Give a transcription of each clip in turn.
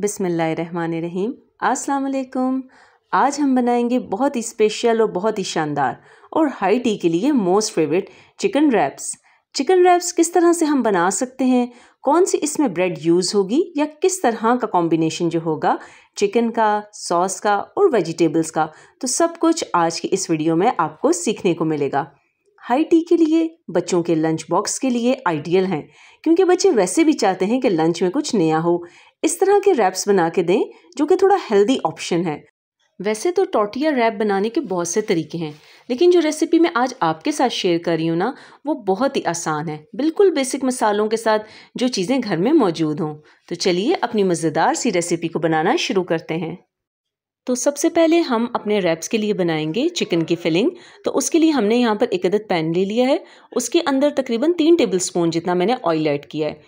बिसमीम अस्सलाम आज हम बनाएंगे बहुत ही स्पेशल और बहुत ही शानदार और हाई टी के लिए most favourite chicken wraps chicken wraps किस तरह से हम बना सकते हैं कौन सी इसमें ब्रेड यूज़ होगी या किस तरह का कॉम्बिनेशन जो होगा चिकन का सॉस का और वेजिटेबल्स का तो सब कुछ आज की इस वीडियो में आपको सीखने को मिलेगा हाई टी के लिए बच्चों के लंच बॉक्स के लिए आइडियल हैं क्योंकि बच्चे वैसे भी चाहते हैं कि लंच में कुछ नया हो इस तरह के रैप्स बना के दें जो कि थोड़ा हेल्दी ऑप्शन है वैसे तो टोटिया रैप बनाने के बहुत से तरीके हैं लेकिन जो रेसिपी मैं आज आपके साथ शेयर कर रही हूँ ना वो बहुत ही आसान है बिल्कुल बेसिक मसालों के साथ जो चीज़ें घर में मौजूद हों तो चलिए अपनी मज़ेदार सी रेसिपी को बनाना शुरू करते हैं तो सबसे पहले हम अपने रैप्स के लिए बनाएंगे चिकन की फिलिंग तो उसके लिए हमने यहाँ पर एक अदद पैन ले लिया है उसके अंदर तकरीबन तीन टेबल स्पून जितना मैंने ऑयल ऐड किया है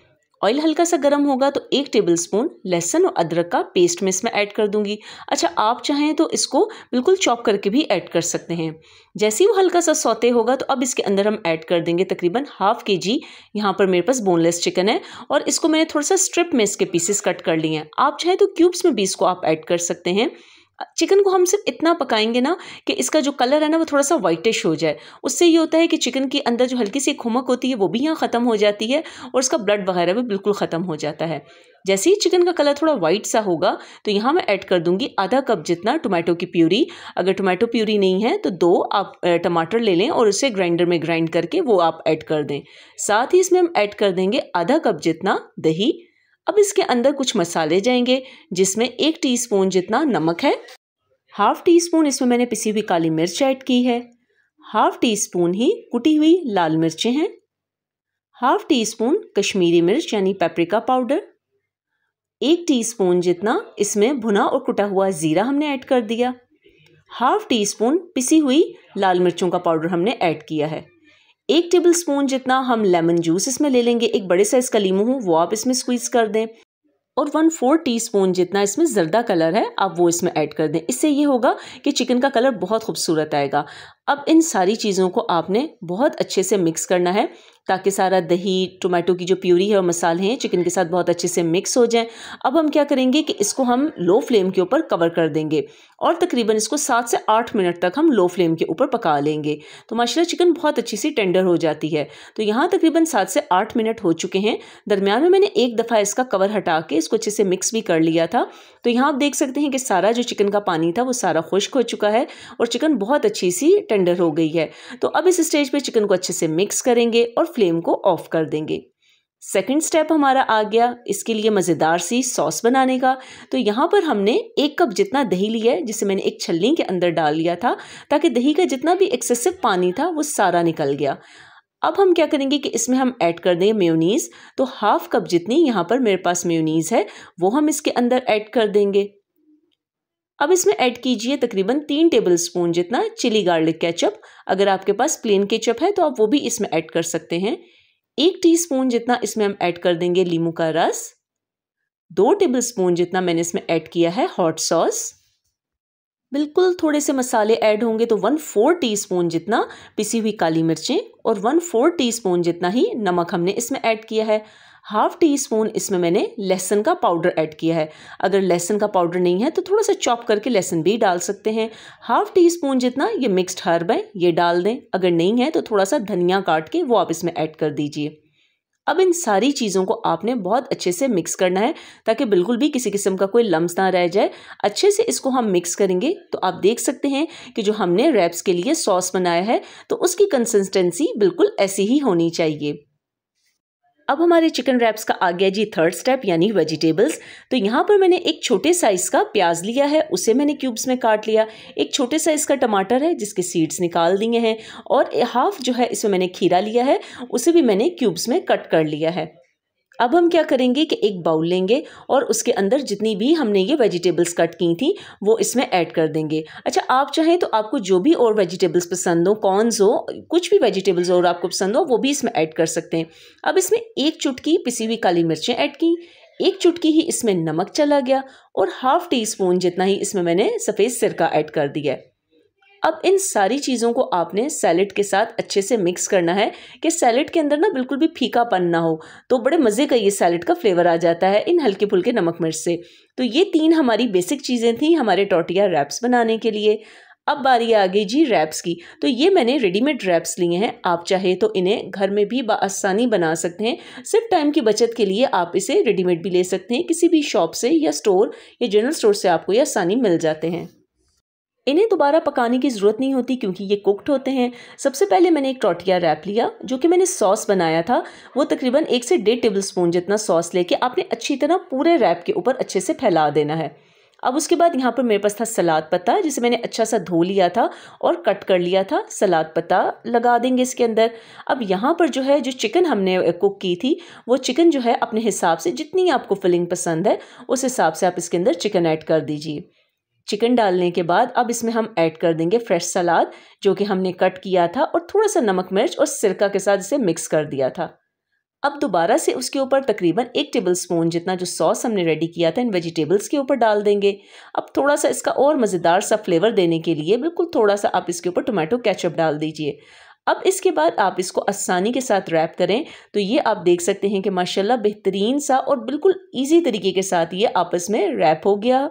ऑयल हल्का सा गर्म होगा तो एक टेबल स्पून लहसुन और अदरक का पेस्ट मैं इसमें ऐड कर दूंगी अच्छा आप चाहें तो इसको बिल्कुल चॉप करके भी ऐड कर सकते हैं जैसे ही वो हल्का सा सौते होगा तो अब इसके अंदर हम ऐड कर देंगे तकरीबन हाफ के जी यहाँ पर मेरे पास बोनलेस चिकन है और इसको मैंने थोड़ा सा स्ट्रिप में इसके पीसेस कट कर लिए हैं आप चाहें तो क्यूब्स में भी इसको आप ऐड कर सकते हैं चिकन को हम सिर्फ इतना पकाएंगे ना कि इसका जो कलर है ना वो थोड़ा सा वाइटिश हो जाए उससे ये होता है कि चिकन के अंदर जो हल्की सी खुमक होती है वो भी यहाँ ख़त्म हो जाती है और उसका ब्लड वगैरह भी बिल्कुल ख़त्म हो जाता है जैसे ही चिकन का कलर थोड़ा वाइट सा होगा तो यहाँ मैं ऐड कर दूँगी आधा कप जितना टोमेटो की प्यूरी अगर टोमेटो प्यूरी नहीं है तो दो आप टमाटर ले लें और उसे ग्राइंडर में ग्राइंड करके वो आप ऐड कर दें साथ ही इसमें हम ऐड कर देंगे आधा कप जितना दही अब इसके अंदर कुछ मसाले जाएंगे जिसमें एक टीस्पून जितना नमक है हाफ़ टी स्पून इसमें मैंने पिसी हुई काली मिर्च ऐड की है हाफ़ टी स्पून ही कुटी हुई लाल मिर्चें हैं हाफ़ टी स्पून कश्मीरी मिर्च यानी पेपरिका पाउडर एक टी स्पून जितना इसमें भुना और कुटा हुआ ज़ीरा हमने ऐड कर दिया हाफ़ टी स्पून पिसी हुई लाल मिर्चों का पाउडर हमने ऐड किया है एक टेबल स्पून जितना हम लेमन जूस इसमें ले लेंगे एक बड़े साइज़ का लीमू हूँ वो आप इसमें स्क्वीज़ कर दें और वन फोर टी स्पून जितना इसमें जर्दा कलर है आप वो इसमें ऐड कर दें इससे ये होगा कि चिकन का कलर बहुत खूबसूरत आएगा अब इन सारी चीज़ों को आपने बहुत अच्छे से मिक्स करना है ताकि सारा दही टोमेटो की जो प्यूरी है और मसाले हैं चिकन के साथ बहुत अच्छे से मिक्स हो जाएं अब हम क्या करेंगे कि इसको हम लो फ्लेम के ऊपर कवर कर देंगे और तकरीबन इसको सात से आठ मिनट तक हम लो फ्लेम के ऊपर पका लेंगे तो माशाल्लाह चिकन बहुत अच्छी सी टेंडर हो जाती है तो यहाँ तकरीबन सात से आठ मिनट हो चुके हैं दरमियान में मैंने एक दफ़ा इसका कवर हटा के इसको अच्छे से मिक्स भी कर लिया था तो यहाँ आप देख सकते हैं कि सारा जो चिकन का पानी था वो सारा खुश्क हो चुका है और चिकन बहुत अच्छी सी टेंडर हो गई है तो अब इस स्टेज पे चिकन को अच्छे से मिक्स करेंगे और फ्लेम को ऑफ कर देंगे सेकंड स्टेप हमारा आ गया इसके लिए मज़ेदार सी सॉस बनाने का तो यहाँ पर हमने एक कप जितना दही लिया है जिसे मैंने एक छलनी के अंदर डाल लिया था ताकि दही का जितना भी एक्सेसिव पानी था वो सारा निकल गया अब हम क्या करेंगे कि इसमें हम ऐड कर देंगे मेयोनीज़ तो हाफ़ कप जितनी यहाँ पर मेरे पास मेयोनीज़ है वो हम इसके अंदर ऐड कर देंगे अब इसमें ऐड कीजिए तकरीबन तीन टेबल स्पून जितना चिली गार्लिक केचप अगर आपके पास प्लेन केचप है तो आप वो भी इसमें ऐड कर सकते हैं एक टी स्पून जितना इसमें हम ऐड कर देंगे लीमू का रस दो टेबल स्पून जितना मैंने इसमें ऐड किया है हॉट सॉस बिल्कुल थोड़े से मसाले ऐड होंगे तो वन फोर स्पून जितना पिसी हुई काली मिर्चें और वन फोर स्पून जितना ही नमक हमने इसमें ऐड किया है हाफ़ टी स्पून इसमें मैंने लहसुन का पाउडर ऐड किया है अगर लहसुन का पाउडर नहीं है तो थोड़ा सा चॉप करके लहसुन भी डाल सकते हैं हाफ़ टी स्पून जितना ये मिक्सड हर्ब है ये डाल दें अगर नहीं है तो थोड़ा सा धनिया काट के वो आप इसमें ऐड कर दीजिए अब इन सारी चीज़ों को आपने बहुत अच्छे से मिक्स करना है ताकि बिल्कुल भी किसी किस्म का कोई लम्स ना रह जाए अच्छे से इसको हम मिक्स करेंगे तो आप देख सकते हैं कि जो हमने रैप्स के लिए सॉस बनाया है तो उसकी कंसिस्टेंसी बिल्कुल ऐसी ही होनी चाहिए अब हमारे चिकन रैप्स का आ गया जी थर्ड स्टेप यानी वेजिटेबल्स तो यहाँ पर मैंने एक छोटे साइज़ का प्याज लिया है उसे मैंने क्यूब्स में काट लिया एक छोटे साइज़ का टमाटर है जिसके सीड्स निकाल दिए हैं और हाफ जो है इसमें मैंने खीरा लिया है उसे भी मैंने क्यूब्स में कट कर लिया है अब हम क्या करेंगे कि एक बाउल लेंगे और उसके अंदर जितनी भी हमने ये वेजिटेबल्स कट की थी वो इसमें ऐड कर देंगे अच्छा आप चाहें तो आपको जो भी और वेजिटेबल्स पसंद हो कॉर्नस हो कुछ भी वेजिटेबल्स और आपको पसंद हो वो भी इसमें ऐड कर सकते हैं अब इसमें एक चुटकी पिसी हुई काली मिर्चें ऐड की एक चुटकी ही इसमें नमक चला गया और हाफ़ टी स्पून जितना ही इसमें मैंने सफ़ेद सिरका ऐड कर दिया है अब इन सारी चीज़ों को आपने सैलड के साथ अच्छे से मिक्स करना है कि सैलड के अंदर ना बिल्कुल भी फीकापन ना हो तो बड़े मज़े का ये सैलड का फ्लेवर आ जाता है इन हल्के फुल्के नमक मिर्च से तो ये तीन हमारी बेसिक चीज़ें थी हमारे टोटिया रैप्स बनाने के लिए अब बारी आ गई जी रैप्स की तो ये मैंने रेडीमेड रैप्स लिए हैं आप चाहे तो इन्हें घर में भी आसानी बना सकते हैं सिर्फ टाइम की बचत के लिए आप इसे रेडीमेड भी ले सकते हैं किसी भी शॉप से या स्टोर या जनरल स्टोर से आपको ये आसानी मिल जाते हैं इन्हें दोबारा पकाने की ज़रूरत नहीं होती क्योंकि ये कुकड होते हैं सबसे पहले मैंने एक टोटिया रैप लिया जो कि मैंने सॉस बनाया था वो तकरीबन एक से डेढ़ टेबल स्पून जितना सॉस लेके आपने अच्छी तरह पूरे रैप के ऊपर अच्छे से फैला देना है अब उसके बाद यहाँ पर मेरे पास था सलाद पत्ता जिसे मैंने अच्छा सा धो लिया था और कट कर लिया था सलाद पत्ता लगा देंगे इसके अंदर अब यहाँ पर जो है जो चिकन हमने कुक की थी वो चिकन जो है अपने हिसाब से जितनी आपको फिलिंग पसंद है उस हिसाब से आप इसके अंदर चिकन ऐड कर दीजिए चिकन डालने के बाद अब इसमें हम ऐड कर देंगे फ्रेश सलाद जो कि हमने कट किया था और थोड़ा सा नमक मिर्च और सिरका के साथ इसे मिक्स कर दिया था अब दोबारा से उसके ऊपर तकरीबन एक टेबल स्पून जितना जो सॉस हमने रेडी किया था इन वेजिटेबल्स के ऊपर डाल देंगे अब थोड़ा सा इसका और मज़ेदार सा फ्लेवर देने के लिए बिल्कुल थोड़ा सा आप इसके ऊपर टोमेटो कैचअप डाल दीजिए अब इसके बाद आप इसको आसानी के साथ रैप करें तो ये आप देख सकते हैं कि माशाल्लाह बेहतरीन सा और बिल्कुल इजी तरीके के साथ ये आपस में रैप हो गया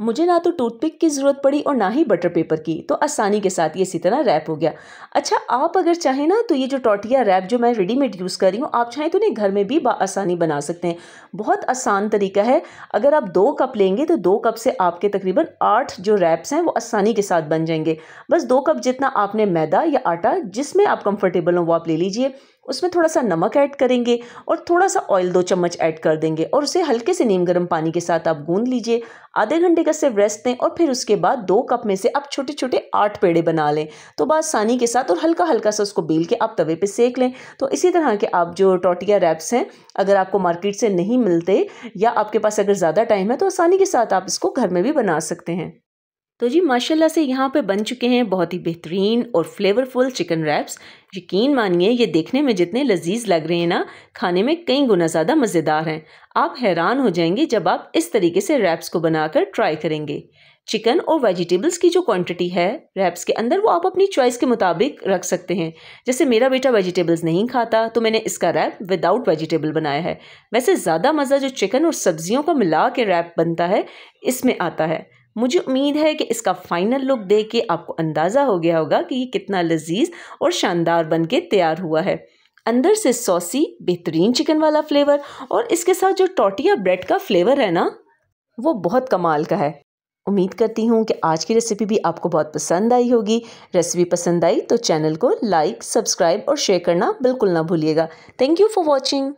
मुझे ना तो टूथपिक की ज़रूरत पड़ी और ना ही बटर पेपर की तो आसानी के साथ ये इसी तरह रैप हो गया अच्छा आप अगर चाहें ना तो ये जो टोटिया रैप जो मैं रेडीमेड यूज़ कर रही हूँ आप चाहें तो नहीं घर में भी आसानी बना सकते हैं बहुत आसान तरीका है अगर आप दो कप लेंगे तो दो कप से आपके तकरीबन आठ जो रैप्स हैं वो आसानी के साथ बन जाएंगे बस दो कप जितना आपने मैदा या आटा जिसमें आप कंफर्टेबल हों वो आप ले लीजिए उसमें थोड़ा सा नमक ऐड करेंगे और थोड़ा सा ऑयल दो चम्मच ऐड कर देंगे और उसे हल्के से नीम गर्म पानी के साथ आप गूंद लीजिए आधे घंटे का सिर्फ रेस्ट दें और फिर उसके बाद दो कप में से आप छोटे छोटे आठ पेड़े बना लें तो बासानी के साथ और हल्का हल्का सा उसको बेल के आप तवे पर सेक लें तो इसी तरह के आप जो टोटिया रैप्स हैं अगर आपको मार्केट से नहीं मिलते या आपके पास अगर ज़्यादा टाइम है तो आसानी के साथ आप इसको घर में भी बना सकते हैं तो जी माशाल्लाह से यहाँ पे बन चुके हैं बहुत ही बेहतरीन और फ्लेवरफुल चिकन रैप्स यकीन मानिए ये देखने में जितने लजीज लग रहे हैं ना खाने में कई गुना ज़्यादा मज़ेदार हैं आप हैरान हो जाएंगे जब आप इस तरीके से रैप्स को बनाकर ट्राई करेंगे चिकन और वेजिटेबल्स की जो क्वांटिटी है रैप्स के अंदर वो आप अपनी चॉइस के मुताबिक रख सकते हैं जैसे मेरा बेटा वेजिटेबल्स नहीं खाता तो मैंने इसका रैप विदाउट वेजिटेबल बनाया है वैसे ज़्यादा मज़ा जो चिकन और सब्जियों का मिला के रैप बनता है इसमें आता है मुझे उम्मीद है कि इसका फ़ाइनल लुक देख के आपको अंदाज़ा हो गया होगा कि ये कितना लजीज और शानदार बन के तैयार हुआ है अंदर से सॉसी बेहतरीन चिकन वाला फ्लेवर और इसके साथ जो टोटिया ब्रेड का फ्लेवर है ना वो बहुत कमाल का है उम्मीद करती हूँ कि आज की रेसिपी भी आपको बहुत पसंद आई होगी रेसिपी पसंद आई तो चैनल को लाइक सब्सक्राइब और शेयर करना बिल्कुल ना भूलिएगा थैंक यू फॉर वॉचिंग